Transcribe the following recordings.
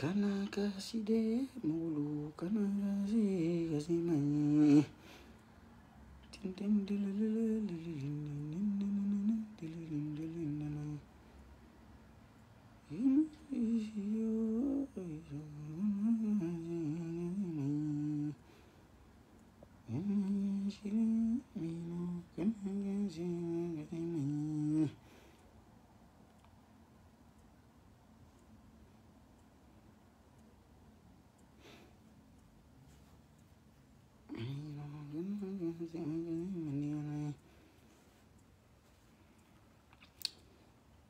Karena you, dek mulu Karena kasih kasih main Ini is your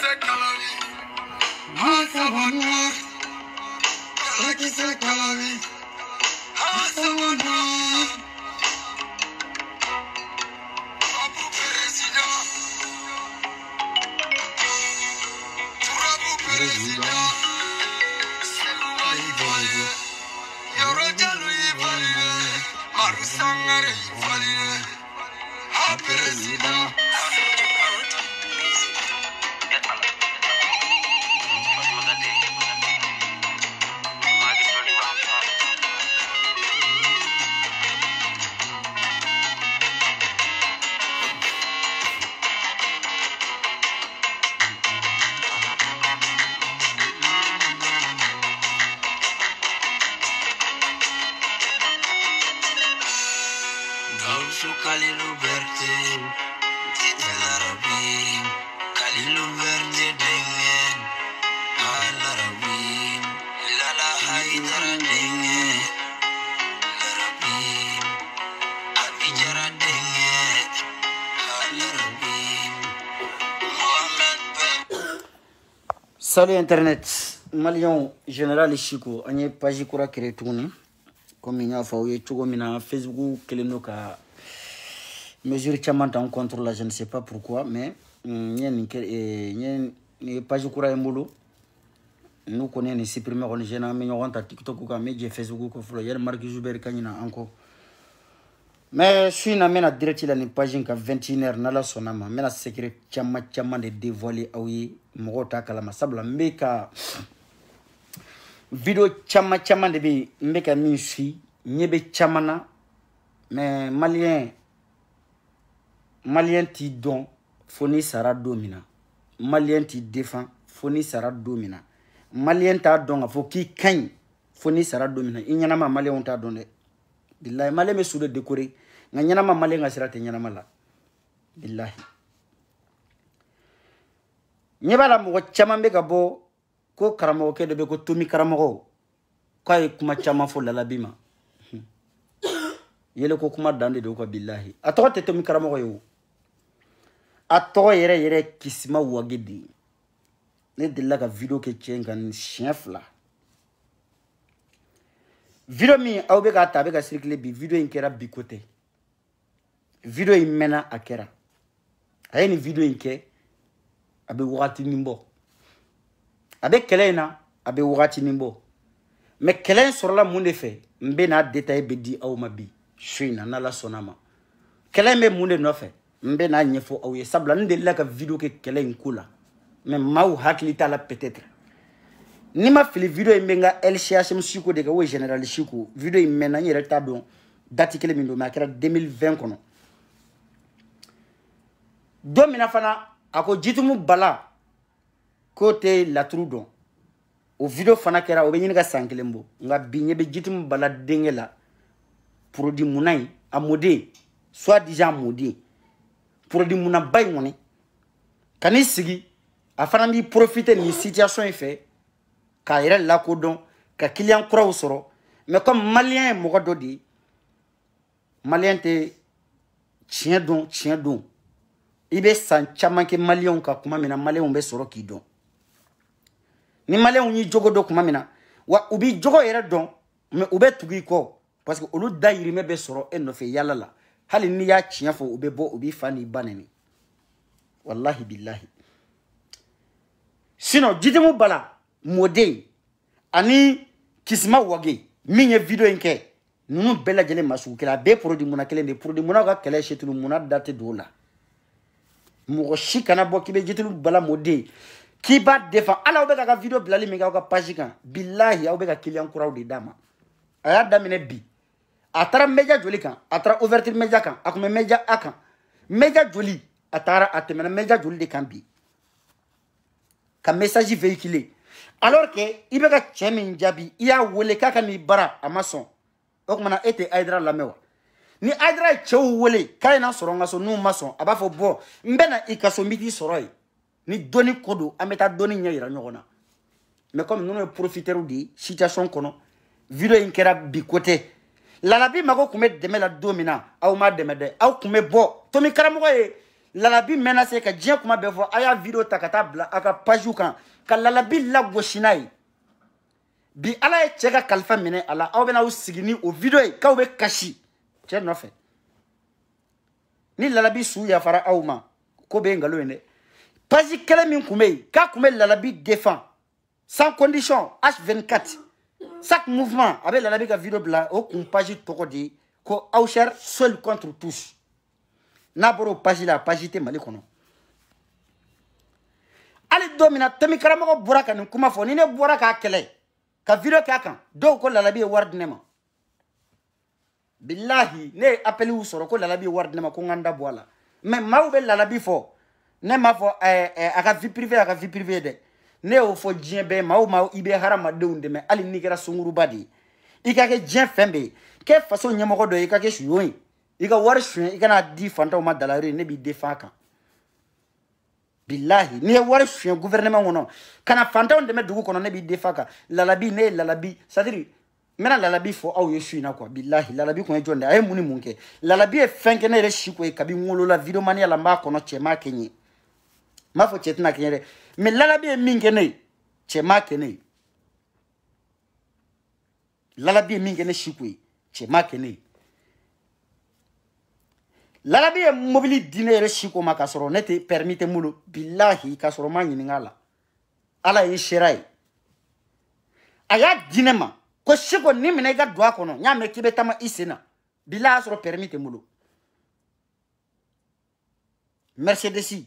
Herkese kalavi. Masavanlar. Herkese kalavi. Masavanlar. Abu Brezilya. Turabu Brezilya. Selulay Vali. Yoracalu Vali. Marusangare Vali. shuka Lilo Verde El Arabim Kalilo Verde Dengen Al Arabim Lala Haidara Dengen El Arabim Abijara Dengen Al Arabim Mohamed Ben Salut Internet Malion Général Chico Anye Pajikura Kiretuni Comme il y a fait, Facebook, Kelenoka, mesure caman t'an contre la je ne sais pas pourquoi mais n ye nin kɛ n ye nin ye page kura ye n bolo n'u kɔni ye nin supprimer kɔni gêne an bɛ ɲɔgɔn ta tiktok kan n bɛ jɛ facebook kɔ fɔlɔ yanni mark zuber ka ɲina an kɔ mais su in na n bɛna direct la nin page in kan 21 heures n'ala sɔnna ma n bɛna secret caman caman de dévoiler aw ye mɔgɔw t'a kalama sabula n bɛ ka video caman caman de bɛ yen n bɛ ka min suit n ɲɛ bɛ caman na mais ah eh maliyɛn maliyɛn t'i dɔn fo n'i sara don min na maliyɛn t'i defan fo n'i sara don min na maliyɛn t'a dɔn ka fɔ k'i ka ɲi fo n'i sara don min na i ɲɛnama maliyɛnw t'a dɔn dɛ bilahi maliyɛn bɛ su de dekore nka ɲɛnama maliyɛn ka sira tɛ ɲɛnama la bilahi ɲɛ b'a la mɔgɔ caman bɛ ka bɔ ko karamɔgɔkɛ dɔ bɛ ko tomi karamɔgɔ k'a ye kuma caman fɔ lalabi ma yele ko kuma dan de do ka bilahi a tɔgɔ tɛ tomi karamɔgɔ ye o a tɔgɔ yɛrɛ yɛrɛ kisima wage de ye ne delila ka video kɛ cɛ in kan siɲɛ fila video min aw bɛ k'a ta a bɛ ka sirikile bi video in kɛra bi ko tɛ video in mɛnna a kɛra a ye nin video in kɛ a bɛ wagatinin bɔ a bɛ kɛlɛ in na a bɛ wagatinin bɔ mɛ kɛlɛ in sɔrɔla mun de fɛ n bɛ n'a detaye bɛ di aw ma bi su in na n'ala sɔnna a ma kɛlɛ in bɛ mun de nɔfɛ n bɛ n'a ɲɛfɔ aw ye sabula n delila ka video kɛ kɛlɛ in ko la mɛ maaw hakili t'a la peut-être ni ma fili video in bɛ n ka lchhm siko de kɛ o ye général siko video in mɛnna n yɛrɛ t'a dɔn dati kelen min don mɛ a kɛra 2020 kɔnɔ don min na fana a ko jitumu bala k'o tɛ laturu dɔn o video fana kɛra o bɛ ɲini ka san kelen bɔ nka bi ɲɛ bɛ jitumu bala denkɛ la porodi munna in a mɔden soit disant a mɔden porodimunaba in kɔni ka n'i sigi a fana b'i porofite nin situation in fɛ k'a yɛrɛ lakodɔn ka kiliyan kuraw sɔrɔ mɛ comme maliyɛn ye mɔgɔ dɔ de ye maliyɛn tɛ tiɲɛ dɔn tiɲɛ don i bɛ san caman kɛ maliyɛnw ka kuma min na maliyɛnw bɛ sɔrɔ k'i dɔn ni maliyɛnw y'i jogo dɔn kuma min na wa u b'i jogo yɛrɛ dɔn mɛ u bɛ tugu i kɔ parce que olu dayirimɛ bɛ sɔrɔ e nɔfɛ yala la hali n'i y'a tiɲɛ fɔ u bɛ bɔ u b'i fa n'i ba nɛni walahi bilahi sinɔn jidimu bala mɔden ani kisma wage minye video in nunu bela bɛɛ masu ma be kelen a bɛɛ porodi munna kelen de porodi munna ka kɛlɛ setulu munna da tɛ don o la mɔgɔ si kana bɔ k'i bɛ jitulu bala mɔden k'i b'a defa ala ubeka k'a video bila li minga aw ka page kan bilahi aw bɛ ka kiliyan kuraw de d'a ma a bi a taara media joli kan a taara ouverture media kan a kun bɛ media a kan media joli a taara a tɛmɛna media joli de kan bi ka message véhiculé alors que i bɛ ka cɛ min jaabi i y'a wele k'a ka n'i bara a ma sɔn o kumana e tɛ ayidara lamɛn wa ni ayidara ye cɛw wele k'a ye na sɔrɔ n ka so n'u ma sɔn a b'a fɔ bɔn n bɛ na i ka so n bɛ t'i sɔrɔ yen ni dɔnni ko don an bɛ taa dɔnni ɲɛ yira ɲɔgɔn na mais comme ninnu ye profiteurs de ye situation kɔnɔ video in kɛra bi ko tɛ. lalabi mago kun bɛ dɛmɛ la don min na aw ma dɛmɛ dɛ aw kun bɛ bɔ tomi karamɔgɔ ye lalabi mɛnna se ka diɲɛ kuma bɛɛ fɔ a y'a video ta ka taa bila a ka pajuw kan ka lalabi lagosi n'a ye bi ala ye cɛɛ ka kalifa minɛ a la aw bɛna aw sigi ni o video ye k'aw bɛ kasi cɛɛ nɔfɛ ni lalabi su yafara aw ma ko bɛ ngalo ye dɛ paji kɛlɛ min kun bɛ yen k'a kun bɛ lalabi defan sans condition h 24 chaque mouvement a bɛ lalabi ka video bila o kun page tɔgɔ de ye ko Aouchar seul contre tous n'a bɔra o page la a page tɛ mali kɔnɔ hali don min na tɛmi karamɔgɔ bɔra ka nin kuma fɔ ni ne bɔra k'a kɛlɛ ka video k'a kan dɔw ko lalabi ye wari di ne ma bilahi eh, ne eh, ye appeliw sɔrɔ ko lalabi ye wari di ne ma ko n ka n da bɔ a la mɛ maaw bɛ lalabi fɔ ne m'a fɔ ɛɛ ɛɛ a ka vie privée a ka vie privée dɛ. ne y'o fɔ diɲɛ bɛɛ maa o maa i bɛ hadamadenw dɛmɛ hali n'i kɛra sunkuruba de ye i ka kɛ diɲɛ fɛn bɛɛ ye kɛ faso ɲɛmɔgɔ dɔ ye i ka kɛ suɲɔ ye i ka wari suɲɛ i kana di fantanw ma dalayɔrɔ ye ne b'i defa a kan bilahi n'i ye wari suɲɛ gouvernement kɔnɔ kana fantanw dɛmɛ dugu kɔnɔ ne b'i defa a kan lalabi ne ye lalabi c'est à dire n bɛna lalabi fɔ aw ye su in na quoi bilahi lalabi kun ye jɔn de ye a ye mun ni mun kɛ lalabi ye fɛn kɛ ne yɛrɛ si ko ye kabi n wolola videomaniya la n b'a kɔnɔ cɛ m'a kɛ n ye n b'a fɔ cɛ tɛna kɛ n ye dɛ mɛ lalabi ye min kɛ ne ye cɛ m'a kɛ ne ye lalabi ye min kɛ ne siku ye cɛ m'a kɛ ne ye lalabi ye mobili di ne yɛrɛ siko ma k'a sɔrɔ ne tɛ pɛrimi tɛ n bolo bilahi k'a sɔrɔ n ma ɲininka la ala ye sera ye a y'a di ne ma ko siko ni minɛ i ka don a kɔnɔ n y'a mɛn k'i bɛ taama i sen na bilahi y'a sɔrɔ pɛrimi tɛ n bolo mercedesi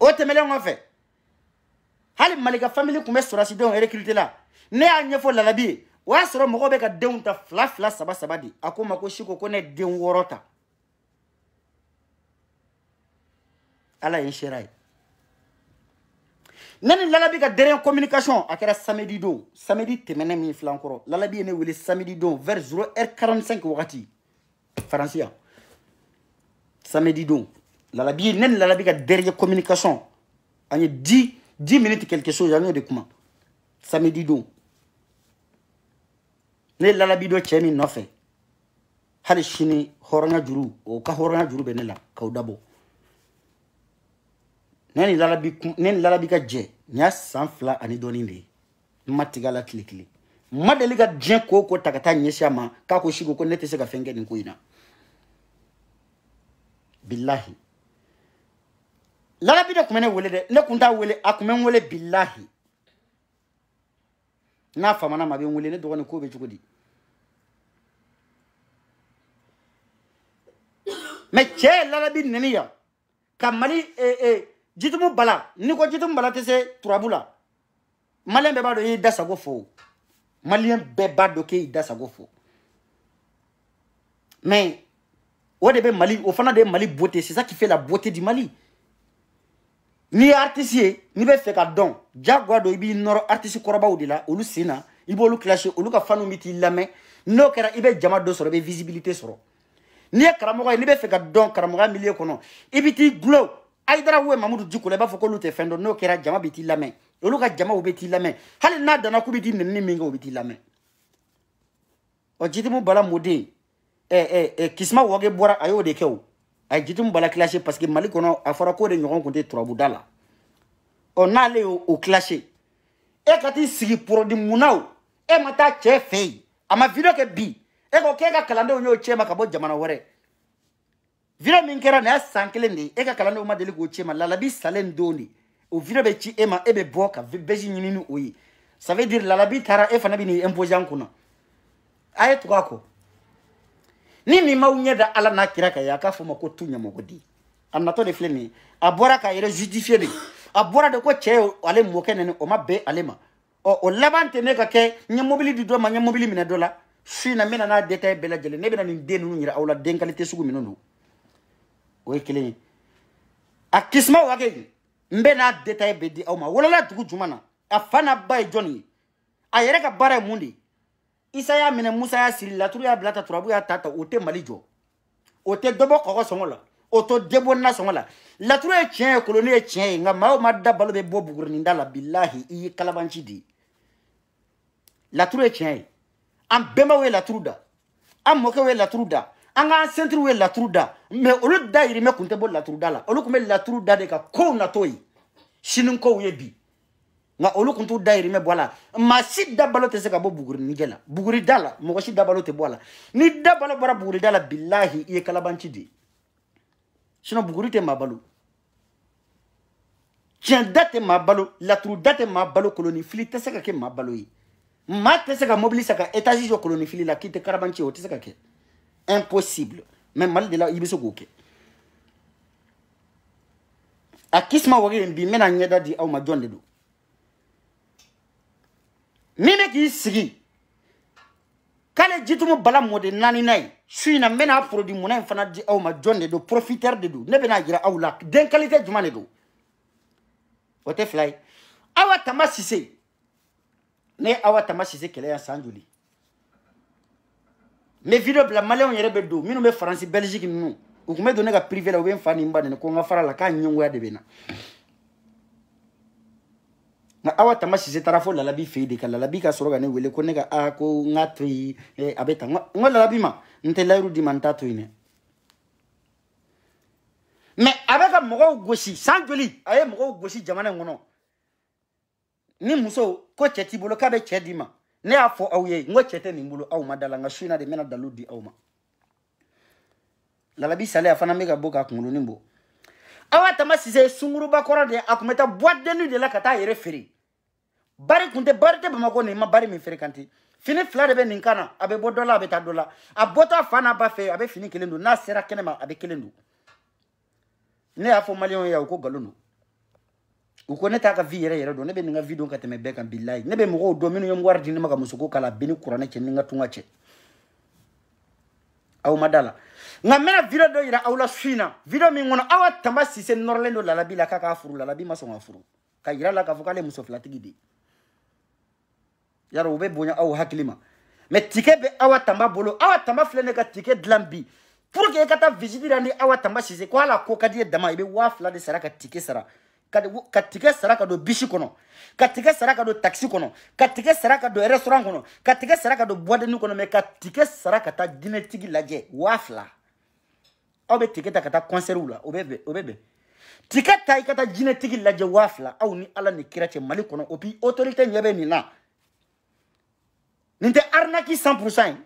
o tɛmɛlen kɔfɛ hali malika famille tun bɛ sɔrasidenw erekirite la ne y'a ɲɛfɔ la ye Wa y'a sɔrɔ ka denw ta fla fila saba saba di a ko ma ko siko worota. ala yin shirai. sera ye lalabi ka dɛrɛ communication a samedi don samedi tɛmɛnɛ min filan kɔrɔ lalabi ye ne samedi don vers 0 h 45 wagati Français. samedi don la la ne ni la ka derrière communication an ye di di minutes quelque chose an y'o de kuma samedi don ne lalabi dɔ cɛ min nɔfɛ hali sini hɔrɔnya juru o ka horna juru benela ne juru k'aw là, ne ni la ne ni la ka jɛ nin sanfla ani donini. de ye la tile kelen ma deli ka ko o ko ta ka ko shigo ko nete se ka fɛn larabi de kun bɛ ne wele dɛ ne kun t'a wele a kun bɛ n wele bilahi n'a famana ma a bɛ n wele ne dɔgɔnin ko bɛ cogo di mɛ cɛ ye larabi nɛni yan ka mali eh, eh, jitumu bala n'i ko jitumu bala tɛ se turabu la maliyɛn bɛɛ b'a dɔn i y'i da sago fo maliyɛn bɛɛ b'a dɔn k'i da sago fo mɛ o de bɛ mali o fana de ye mali beauté c'est ça qui fait la beauté du mali n'i artiste ye n'i bɛ fɛ ka dɔn diyagoya don i b'i nɔrɔ artiste kɔrɔbaw de la olu sen na i b'olu classé olu ka fanu bɛ t'i lamɛn n'o kɛra i bɛ jama dɔ sɔrɔ i bɛ visibilité sɔrɔ n'i ye karamɔgɔ ye n'i bɛ fɛ ka dɔn karamɔgɔya milieu kɔnɔ i bɛ t'i gulo ayidara wo mamudu diko la i b'a fɔ k'olu tɛ fɛn dɔn n'o kɛra jama bɛ t'i lamɛn olu ka jamaw bɛ t'i lamɛn hali n'a danna k'u bɛ t'i nɛni min kɛ o bɛ t'i lamɛn ɔ jitimu bala mɔden ɛ ɛ ɛ kisima wɔge bɔra a y'o de kɛ o Eh, a ye jitumu bala kilashe parce que mali kɔnɔ a fɔra ko de ɲɔgɔn tun tɛ turabuda la ɔ n'ale y'o o kilashe e eh, ka t'i sigi porodi munna o e eh, ma taa cɛ fɛ yen a ma video kɛ bi e ko k'e ka kalandenw y'o cɛ ma ka bɔ jamana wɛrɛ video min kɛra nin y'a san kelen de ye e ka kalandenw ma deli k'o cɛ ma lalabi salen don de o video bɛ ci e ma e bɛ bɔ ka bɛsi ɲini ni o ye ça veut dire lalabi taara e fana bɛ n'i imposer an kunna a ye tugu a kɔ ni nin m'aw ɲɛ da ala n'a kira ka ye a k'a fɔ ma ko tu ɲɛmɔgɔden a natɔ de filɛ nin ye a bɔra k'a yɛrɛ justifier de a bɔra de ko cɛ ye ale mɔkɛ nɛni o ma bɛn ale ma ɔ o laban tɛ ne ka kɛ n ye mobili di dɔ ma n ye mobili minɛ dɔ la su in na n bɛna n'a détail bɛɛ lajɛlen ne bɛna nin den ninnu yira aw la den qualité sugu minnu don o ye kelen ye a kisimaw hakɛ n bɛna détail bɛɛ di aw ma wolola dugu jumɛn na a fa n'a ba ye jɔnni ye a yɛrɛ ka baara ye mun de ye isa y'a minɛ musa y'a siri laturu y'a bila ta turabu y'a ta ta o tɛ mali jɔ o tɛ dɔ bɔ kɔkɔ sɔngɔ la o to debo na sɔngɔ la laturu ye tiɲɛ ye koloni ye tiɲɛ ye nka maa o maa da balo bɛ bɔ bugurini da la bilahi i ye kalabanci de ye laturu ye tiɲɛ ye an bɛnbaw ye laturu da an mɔkɛw ye laturu da an k'an sentiriw ye laturu da mɛ olu dayirimɛ tun tɛ bɔ laturu da la olu tun bɛ laturu da de ka kow natɔ ye sini ye bi nka olu kun t'u dayirimɛ bɔ a la maa si dabalo tɛ se ka bɔ buguri nijɛ la buguri da la mɔgɔ si dabalo tɛ bɔ a la ni dabalo bɔra buguri da la bilahi i ye kalabanci de sinɔ buguri tɛ maa balo tiɲɛ da tɛ maa balo laturu da tɛ maa balo kolonifili tɛ se ka kɛ maa balo ye maa tɛ se ka mobili sa ka etazi jɔ kolonifili la k'i tɛ karabanci o tɛ se ka kɛ impossible mɛ mali de la i bɛ se k'o kɛ a kisima wage bi n bɛna ɲɛda di aw ma jɔn de don min bɛ k'i sigi k'ale jitumu bala mo naani na ye su in na n bɛna porodi munna in fana di aw ma do de profiteur de do, ne bɛna jira aw la den kalite jumɛn de don o tɛ fila ye awa tama sise ne awa tama sise kɛlɛ yan san joli n bɛ video bila maliyɛnw yɛrɛ bɛ don minnu bɛ faransi belgique ninnu u tun bɛ don ne ka privé la u bɛ n fa ni n ba nɛni ko n fara la k'a ɲɛngoya de bɛ nka awa tama sise taara fɔ lalabi fɛ yen de ka lalabi ka sɔrɔ ka ne wele ko ne ka a ah, ko n ka to yen eh, a bɛ tan n ko lalabi ma n tɛ layiru d'i ma n t'a to yen dɛ mɛ a bɛ ka mɔgɔw gosi san joli a ye mɔgɔw gosi jamana in kɔnɔ ni muso ko cɛ t'i bolo k'a bɛ cɛ d'i ma ne y'a fɔ aw ye n ko cɛ tɛ nin bolo aw ma da la nka su in na de n bɛna dalu di aw ma lalabi saliya fana bɛ ka bɔ ka kunkolonin bɔ awa tama sise sunguruba kɔrɔ de a kun bɛ taa boîte de nuit de la ka taa yɛrɛ feere bari kun tɛ bari tɛ bamakɔ nin ma bari min feere kan ten fini fila de bɛ nin kan na a bɛ bɔ dɔ la a bɛ taa dɔ la a bɔtɔ a fa n'a ba fɛ a bɛ fini kelen don n'a sera kɛnɛ ma a bɛ kelen don ne y'a fɔ maliyɛnw ye u ko nkalon don u ko ne t'a ka vie yɛrɛ yɛrɛ dɔn ne bɛ nin ka vie dɔn ka tɛmɛ bɛɛ kan bilayi ne bɛ mɔgɔw dɔn minnu ye n wari di ne ma ka musoko k'a la bɛɛ ni kuranɛ cɛ ni n ka tunga cɛ aw ma da la nka n bɛna video dɔ yira aw la su in na video min kɔnɔ aw ka tamba sise nɔrɔlen don lalabi la k'a k'a furu lalabi ma sɔn ka furu ka yira la k'a fɔ k'ale muso filatigi de ye yarɔ u bɛ bonya aw hakili ma mɛ tikɛ bɛ aw ka tamba bolo aw ka tamba filɛ ne ka tikɛ dilan bi pour que i ka taa visite la ni aw ka tamba sise ko hali a ko ka di i ye dama i bɛ waa fila de sara ka tikɛ sara ka tigɛ sara ka don bisi kɔnɔ ka tigɛ sara ka don takisi kɔnɔ ka tigɛ sara ka don restaurant kɔnɔ ka tigɛ sara ka don boisdeni kɔnɔ mɛ ka tigɛ sara ka taa dinɛtigi lajɛ waa fila aw bɛ tigɛ ta ka taa kɔnsɛriw la o bɛ bɛn o bɛ bɛn tigɛ ta i ka taa jinɛtigi lajɛ waa fila aw ni ala ni kira cɛ mali kɔnɔ o bi otorite ɲɛ bɛ nin na nin tɛ arnaki san pursan ye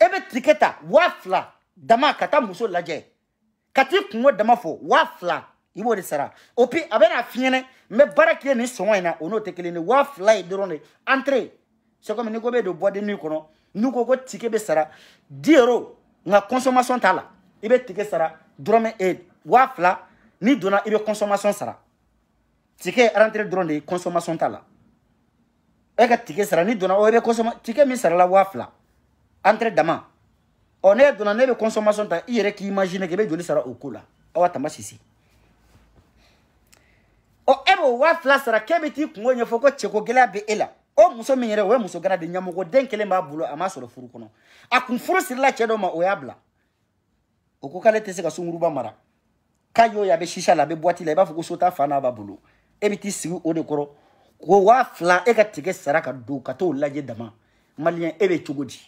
e bɛ tigɛ ta waa fila dama ka taa muso lajɛ ka t'i kungo dama fɔ waa fila i b'o de sara o pi a bɛna f'i ɲɛnɛ n bɛ baara k'i nin sɔngɔ in na o n'o tɛ kelen ye waa fila ye dɔrɔn de entrée c'est comme n'i ko bɛ don bɔdennin kɔnɔ n'u ko ko tike bɛ sara 10 nka consommation t'a la i bɛ tigɛ sara dɔrɔmɛ e waa fila n'i donna i bɛ consommation sara tigɛ ye rentrée dɔrɔn de ye consommation t'a la e ka tigɛ sara n'i donna o i bɛ consommation tigɛ min sarala waa fila entrée dama ɔ ne donna ne bɛ consommation ta i yɛrɛ k'i imagine k'i bɛ joli sara o ko la awa tamba sisi ɔ e b'o waa fila sara k'e bɛ t'i kungo ɲɛfɔ ko cɛko gɛlɛya bɛ e la. o muso min yɛrɛ o ye muso gana de ɲɛmɔgɔ den kelen b'a bolo a ma sɔrɔ furu kɔnɔ a kun furu sirila cɛ dɔ ma o y'a bila o ko k'ale tɛ se ka sunkuruba mara k'a y'o ye a bɛ sisa la a bɛ buwati la i b'a fɔ ko so ta fa n'a b'a bolo e bɛ t'i sigi o de kɔrɔ ko waa fila e ka tigɛ sara ka don ka t'o lajɛ dama maliyɛn e bɛ cogo di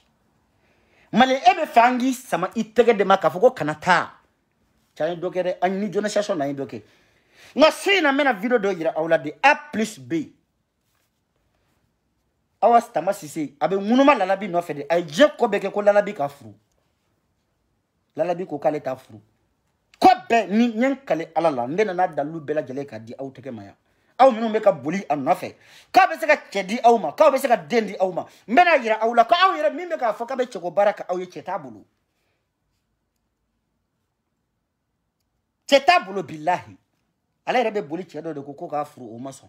maliyɛn e bɛ fɛ an k'i sama i tɛgɛ de ma k'a fɔ ko kana taa cɛ an ye dɔ kɛ dɛ an ni jonisation na an ye dɔ kɛ nka su in na n bɛna video dɔ yira aw la de a plus b awa tama sise a bɛ lalabi nɔfɛ de a ye ko bɛɛ ko lalabi ka furu lalabi ko k'ale ta furu ko bɛɛ ni n kale ala la ne nana dalilu bɛɛ ka di aw tɛgɛ ma aw minnu bɛ ka boli a nɔfɛ k'a bɛ se ka cɛ aw ma k'aw bɛ se ka den aw ma n yira aw la aw yɛrɛ min k'a fɔ k'a bɛ cɛko baara aw ye cɛ t'a bolo cɛ t'a bolo bilahi ale yɛrɛ bɛ boli de ko ko k'a furu o ma sɔn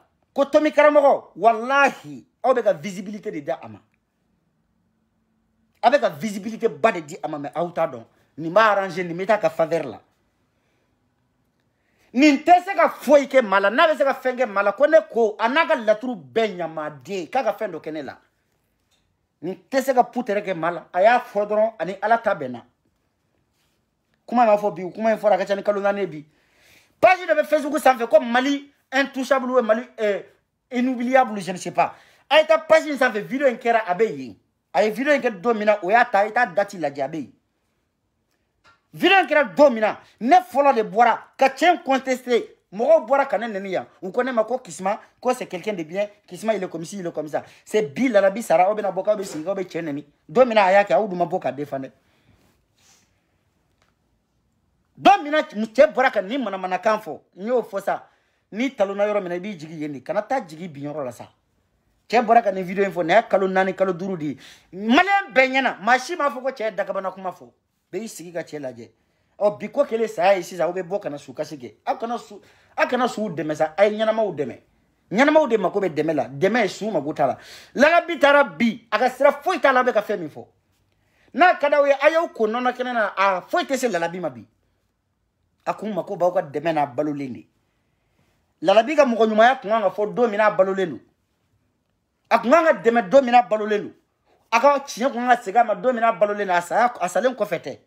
ko tomi karamɔgɔ wallahi aw bɛ ka visibilité de di a ma aw bɛ ka visibilité ba de di a ma mais aw t'a dɔn nin b'a arranger nin bɛ taa ka faveur la nin tɛ se ka foyi kɛ maa la n'a bɛ se ka fɛn kɛ maa la ko ne ko a n'a ka laturu bɛɛ ɲamaden k'a ka fɛn dɔ kɛ ne la nin tɛ se ka putɛrɛ kɛ maa la a y'a fɔ dɔrɔn ani ala ta bɛnna kuma in b'a fɔ bi kuma in fɔra a ka ca ni kalo naani ye bi page dɔ bɛ facebook sanfɛ ko mali intouchable ou est euh, inoubliable je ne sais pas ah, a pas si nous avons vu video kera abeille a vu yen a ye ou y'a ta a dati la a bɛ yen kera in ne fɔlɔ de boira, ka cɛ contesté, contester mɔgɔw bɔra ka ne nɛni ma ko kisma ko c'est quelqu'un de bien kisma il est comme il est comme ça c'est bi larabi sara aw bɛna bɔ k'aw bɛ sigi tien bɛ Domina a y'a ma boka k'a défend dɛ don min na cɛ bɔra ka nin manamanakan n'i talonna yɔrɔ min na i b'i jigi yen de kana taa jigi bin yɔrɔ la sa cɛ bɔra ka nin video in fɔ nin y'a kalo naani kalo duuru de ye maliyɛn bɛɛ ɲɛna maa si m'a fɔ ko cɛ ye dagabana kuma fɔ bɛɛ y'i sigi ka cɛ lajɛ ɔ bi ko kelen saya ye sisan aw bɛ bɔ kana sukasi kɛ aw kana su aw kana suw dɛmɛ sa a ye ɲɛnamaw dɛmɛ ɲɛnamaw de mako bɛ dɛmɛ la dɛmɛ ye su mako t'a la lagabi taara bi a ka sira foyi t'a la a bɛ ka fɛn min fɔ n'a ka d'aw ye a y'aw ko nɔnɔ kɛnɛ na a foyi tɛ se lalabi ma bi a kun mako b'aw ka dɛmɛ n'a balolen de lalabi ka mɔgɔ ɲumanya kun kan ka fɔ don min n'a balolen don a kun kan ka dɛmɛ don min n'a balolen don a ka tiɲɛ kun kan ka segin a ma don min n'a balolen don a saya a salen kɔfɛ tɛ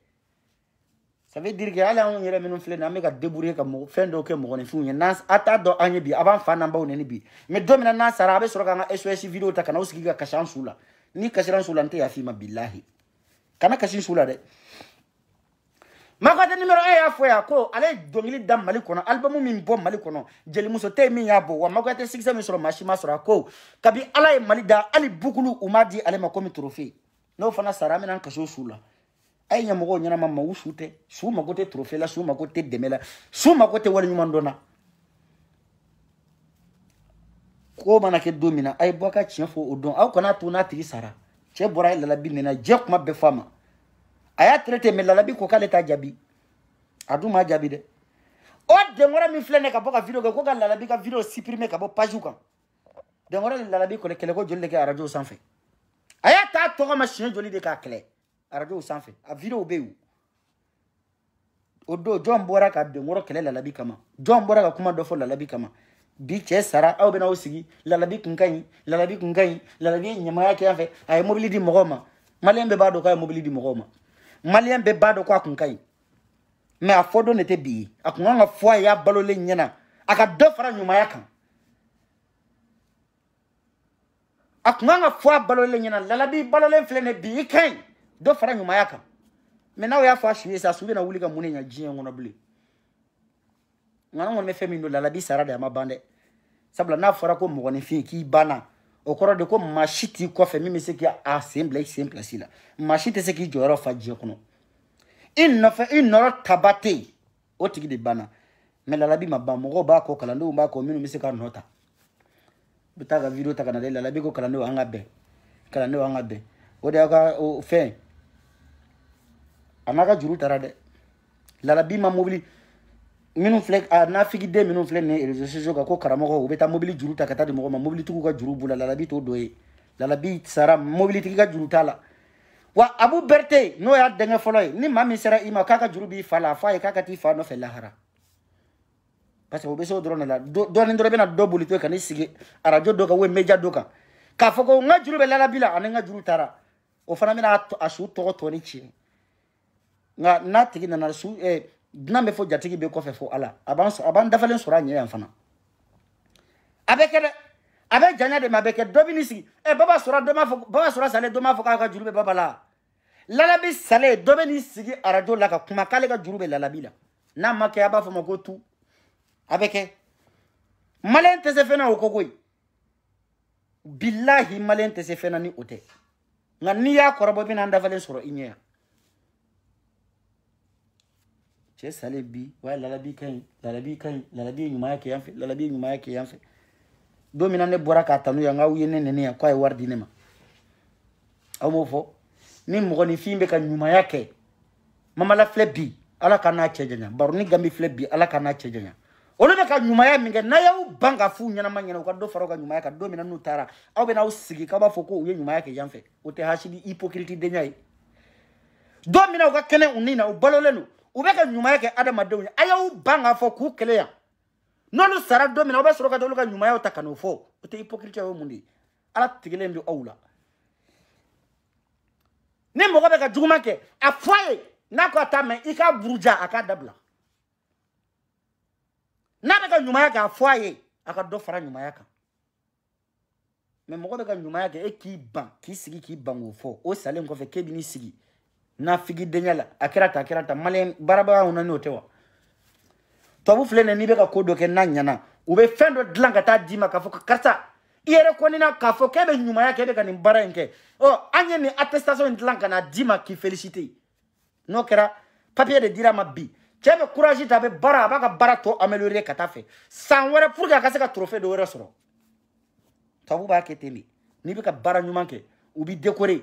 ça veut dire que hali anw yɛrɛ minnu filɛ nin an bɛ ka débrouiller ka mɔgɔ fɛn dɔw kɛ mɔgɔninfinw ye n'an a t'a dɔn an ye bi a b'an fa n'an baw nɛni bi mais don min na n'an sara a bɛ sɔrɔ k'an ka SOS vidéo ta ka n'aw sigi ka kasi an su la n'i kasira an su la n tɛ yafa i ma bilahi kana kasi n su la dɛ makade numéro e y'a fɔ ya ko ale ye dɔnkili da mali kɔnɔ alibamu min bɔ mali kɔnɔ jelimuso tɛ min y'a bɔ wa makate sikisɛ min sɔrɔ masi ma sɔrɔ eh, a ko kabi ala ye mali da hali bukulu u m'a di ale ma komi trofe n'o fana sara an bena n kaso su la a ye ɲɛmɔgɔw ɲɛnama ma su tɛ su mago tɛ trofe la su mago tɛ dɛmɛ la su mago tɛ waleɲuman dɔ na ko mana kɛ don min na a ye bɔ a ka tiɲɛ fɔ o don aw kana to n'a tigi sara cɛɛ bɔra a ye lalabi nɛna jɛ kuma bɛɛ fɔ a ma a y'a traité mais lalabi ko oh, k'ale t'a jaabi a dun m'a jaabi dɛ o dɛnkɔrɔ min filɛ ne ka bɔ ka video kɛ ko ka lalabi ka video supprimer ka bɔ page kan dɛnkɔrɔ de lalabi kɔlɛ kɛlɛko joli de kɛ arajow sanfɛ a y'a t'a tɔgɔ ma siɲɛ joli de k'a kɛlɛ arajow sanfɛ a videow bɛ yen o don jɔn bɔra ka dɛnkɔrɔ kɛlɛ lalabi kama jɔn bɔra ka kuma dɔ fɔ lalabi kama bi cɛ sara aw bɛna aw sigi lalabi kun ka ɲi lalabi kun ka ɲi lalabi ye ɲamaya kɛ yan fɛ a ye mobili di mɔgɔw ma maliyɛn bɛɛ b'a dɔn k'a ye mobili di mɔgɔw ma maliyɛn bɛɛ b'a dɔn ko a kun ka ɲi mɛ a fɔ don de tɛ bi ye a kun kan ka fɔ a y'a balolen ɲɛna a ka dɔ fara ɲumanya kan a kun kan ka fɔ a balolen ɲɛna lalabi balolen filɛ nin bi i ka ɲi dɔ fara ɲumanya kan mɛ n'aw y'a fɔ a su ye sa su bɛna wuli ka mun de ɲɛ diɲɛ kɔnɔ bilen nka an kɔni bɛ fɛn min don lalabi sara de a ma ban dɛ sabula n'a fɔra ko mɔgɔninfin k'i banna o kɔrɔ de ko maa si t'i kɔfɛ min bɛ se k'a sen bila i sen pilasi la maa si tɛ se k'i jɔyɔrɔ fa diɲɛ kɔnɔ i nɔfɛ i nɔrɔ taba tɛ yen o tigi de banna mɛ lalabi ma ban mɔgɔw b'a kɔ kalandenw b'a kɔ minnu bɛ se k'a nɔ ta u bɛ taa ka video ta ka na dɛ lalabi ko kalandenw an ka bɛn kalandenw an ka bɛn o de y'a ka fɛn a n'a ka juru taara dɛ lalabi ma mobili minnu filɛ a nafigiden minnu filɛ nin réseaux sociaux kan ko karamɔgɔ u bɛ taa mobili juru ta ka taa di mɔgɔ ma mobilitigiw ka juru b'u la lalabi t'o dɔ ye lalabi sara mobilitigi ka juru t'a la wa abu berte n'o y'a denkɛ fɔlɔ ye ni maa min sera i ma k'a ka juru b'i fa la a fɔ a ye k'a ka t'i fa nɔfɛ lahara parce que o bɛ se o dɔrɔn de la dɔɔni dɔrɔn i bɛna dɔ boli to yen ka n'i sigi arajo dɔ kan ou media dɔ kan k'a fɔ ko n ka juru bɛ lalabi la ani n ka juru taara o fana bɛna a su tɔgɔ tɔ ni tiɲɛ nka n'a tigi nana su ɛɛ. Eh, dunan bɛ fɔ jatigi bɛ kɔfɛ fo ala a b'an a b'an dafalen sɔrɔ a ɲɛ yan fana a bɛ kɛ dɛ a bɛ janya de ma a bɛ kɛ dɔ bi n'i sigi ɛ eh, baba sɔrɔ dɔ ma fɔ baba sɔrɔ salen dɔ ma fɔ k'a ka juru bɛ baba la lalabi salen dɔ bɛ n'i sigi arajo la ka kuma k'ale ka juru bɛ lalabi la n'a ma kɛ a b'a fɔ ma ko tu a bɛ kɛ maliyɛn tɛ se fɛn na o ko koyi bilahi maliyɛn tɛ se fɛn na ni o tɛ nka n'i y'a kɔrɔbɔ i bɛna an dafalen sɔrɔ i ɲɛ yan cɛ sale bi o y'a lalabi ka ɲi lalabi ka ɲi lalabi ye ɲumanya kɛ yan fɛ lalabi ye ɲumanya kɛ yan fɛ don min na ne bɔra k'a tanu yan k'aw ye ne nɛni yan k'a ye wari di ne ma aw m'o fɔ ni mɔgɔninfin bɛ ka ɲumanya kɛ mamala filɛ bi ala ka n'a cɛ janya baro ni gambi filɛ bi ala ka n'a cɛ janya olu bɛ ka ɲumaya min kɛ n'a y'aw ban ka f'u ɲɛnama ɲɛna u ka dɔ fara u ka ɲumaya kan don min na n'u taara aw bɛ n'aw sigi k'aw b'a fɔ ko u ye ɲumaya kɛ yan fɛ o tɛ hasidi hypocrite denya ye don min na u ka kɛnɛ u ni na u balolen don u bɛ ka ɲumanya kɛ adamadenw ye a y'aw ban k'a fɔ k'u kɛlɛ yan n'olu sara don min na aw bɛ sɔrɔ ka taa olu ka ɲumanyaw ta ka n'o fɔ o tɛ hypocrite o ye mun de ye ala tigɛlen bɛ aw la ni mɔgɔ bɛ ka juguman kɛ a fɔ a ye n'a ko a t'a mɛn i k'a buruja a k'a dabila n'a bɛ ka ɲumanya kɛ a fɔ a ye a ka dɔ fara ɲumanya kan mɛ mɔgɔ bɛ ka ɲumanya kɛ e k'i ban k'i sigi k'i ban k'o fɔ o salen kɔfɛ k'e bɛ n'i sigi na figi denya la a kɛra ta a kɛra ta maliyɛn baarabaga kunna n'o tɛ wa tubabu filɛ nin n'i bɛ ka ko dɔ kɛ n'a ɲɛna u bɛ fɛn dɔ dilan ka taa d'i ma k'a fɔ karisa i yɛrɛ kɔnina k'a fɔ k'e bɛ ɲumanya kɛ e ka nin baara in kɛ ɔ an attestation dlanga na d'i ma k'i felicite n'o kera papier de dira ma bi cɛ bɛ courage ta a bɛ baara a b'a ka baara tɔ améliorer ka taa fɛ san wɛrɛ pour que ka se ka trophée dɔ wɛrɛ sɔrɔ tubabu b'a ke ten n'i bɛ ka baara ɲuman kɛ u b'i décorer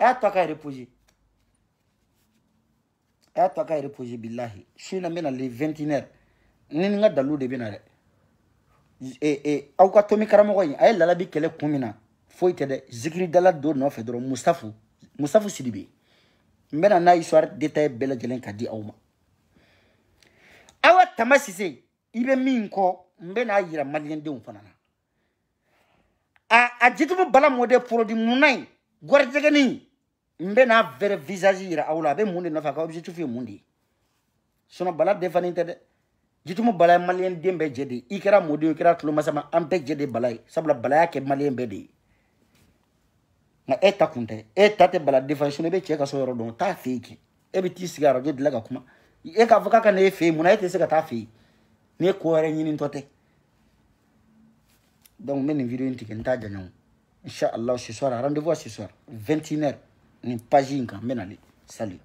Eh, eh, a tɔ ka reposer a tɔ ka reposer bilahi sini na n bɛna le vingt une heure ni ni n ka dalu de bɛ na dɛ eh, eh, aw ka tomi karamɔgɔ in a ye lalabi kɛlɛ kun min na foyi tɛ dɛ zikiridala dɔ nɔfɛ dɔrɔn musafu musafu sidibe n bɛna n'a histoire détail bɛɛ lajɛlen ka di aw ma aw ka tama sise i bɛ min kɔ n bɛna yira maliyɛndenw fana na a a jitumu bala mɔden porodi munna in gwarijɛgɛnin n bɛna vɛrɛ visage yira aw la a bɛ mun de nɔfɛ a ka objectif ye mun de ye sinon bala defanen tɛ dɛ jitumu bala ye maliyɛn den bɛɛ jɛ de ye i kɛra mɔden ye i kɛra tulomasa ma an bɛɛ jɛ de ye bala ye sabula bala y'a kɛ maliyɛn bɛɛ de ye nka e ta kun tɛ e ta tɛ bala defanen sinon i bɛ cɛ ka so yɔrɔ dɔn t'a fɛ yen kɛ e bɛ t'i sigi arajo dilan ka kuma e k'a fɔ k'a ka na e fɛ yen munna e tɛ se ka taa fɛ yen n'e ko wɛrɛ ɲinitɔ tɛ donc n bɛ nin video in tigɛ n t'a jaɲa o incha allah ce soir rendez vous à ce soir 21 heures nin page in kan n bɛ na le salut